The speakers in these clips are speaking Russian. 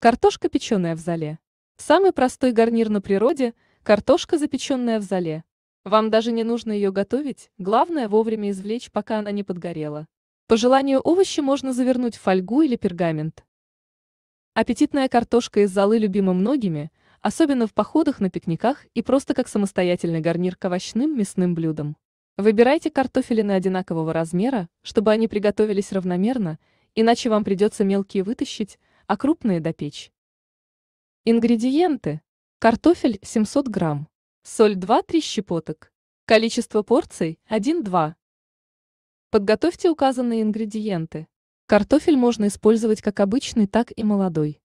Картошка, печеная в зале. Самый простой гарнир на природе – картошка, запеченная в зале. Вам даже не нужно ее готовить, главное вовремя извлечь, пока она не подгорела. По желанию овощи можно завернуть в фольгу или пергамент. Аппетитная картошка из залы любима многими, особенно в походах на пикниках и просто как самостоятельный гарнир к овощным мясным блюдам. Выбирайте картофелины одинакового размера, чтобы они приготовились равномерно, иначе вам придется мелкие вытащить, а крупные допечь. Ингредиенты. Картофель 700 грамм. Соль 2-3 щепоток. Количество порций 1-2. Подготовьте указанные ингредиенты. Картофель можно использовать как обычный, так и молодой.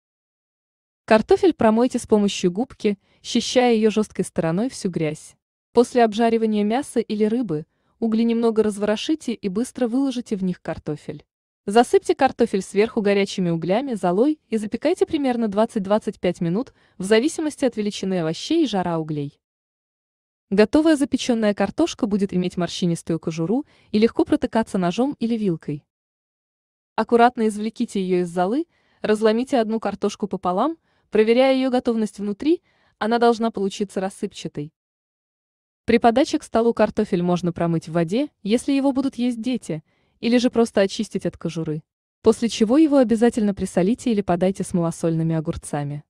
Картофель промойте с помощью губки, счищая ее жесткой стороной всю грязь. После обжаривания мяса или рыбы угли немного разворошите и быстро выложите в них картофель. Засыпьте картофель сверху горячими углями, золой и запекайте примерно 20-25 минут, в зависимости от величины овощей и жара углей. Готовая запеченная картошка будет иметь морщинистую кожуру и легко протыкаться ножом или вилкой. Аккуратно извлеките ее из золы, разломите одну картошку пополам, проверяя ее готовность внутри, она должна получиться рассыпчатой. При подаче к столу картофель можно промыть в воде, если его будут есть дети – или же просто очистить от кожуры. После чего его обязательно присолите или подайте с малосольными огурцами.